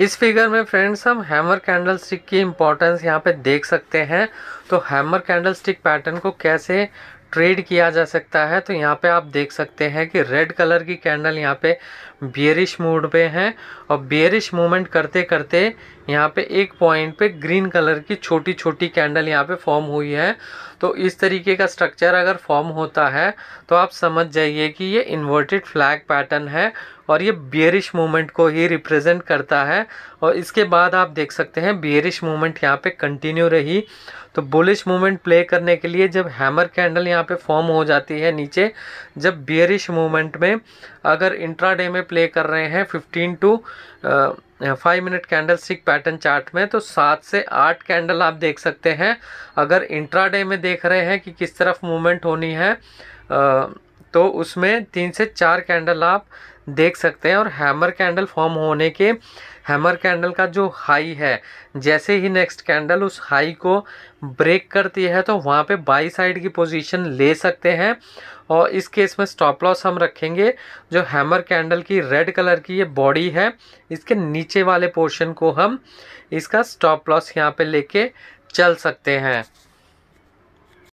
इस फिगर में फ्रेंड्स हम हैमर कैंडल स्टिक की इम्पोर्टेंस यहाँ पे देख सकते हैं तो हैमर कैंडल स्टिक पैटर्न को कैसे ट्रेड किया जा सकता है तो यहाँ पे आप देख सकते हैं कि रेड कलर की कैंडल यहाँ पे बियरिश मूड पे हैं और बियरिश मूवमेंट करते करते यहाँ पे एक पॉइंट पे ग्रीन कलर की छोटी छोटी कैंडल यहाँ पे फॉर्म हुई है तो इस तरीके का स्ट्रक्चर अगर फॉर्म होता है तो आप समझ जाइए कि ये इन्वर्टेड फ्लैग पैटर्न है और ये बियरिश मूवमेंट को ही रिप्रेजेंट करता है और इसके बाद आप देख सकते हैं बियरिश मूवमेंट यहाँ पे कंटिन्यू रही तो बुलिश मूवमेंट प्ले करने के लिए जब हैमर कैंडल यहाँ पे फॉर्म हो जाती है नीचे जब बियरिश मूवमेंट में अगर इंट्राडे में प्ले कर रहे हैं fifteen to five minute candlestick pattern chart में तो सात से आठ कैंडल आप देख सकते हैं अगर इंट्राडे में देख रहे हैं कि किस तरफ मूवमेंट होनी है तो उसमें तीन से चार कैंडल आप देख सकते हैं और हैमर कैंडल फॉर्म होने के हैमर कैंडल का जो हाई है जैसे ही नेक्स्ट कैंडल उस हाई को ब्रेक करती है तो वहाँ पे बाई साइड की पोजीशन ले सकते हैं और इस केस में स्टॉप लॉस हम रखेंगे जो हैमर कैंडल की रेड कलर की ये बॉडी है इसके नीचे वाले पोर्शन को हम इसका स्टॉप लॉस यहाँ पे लेके चल सकते हैं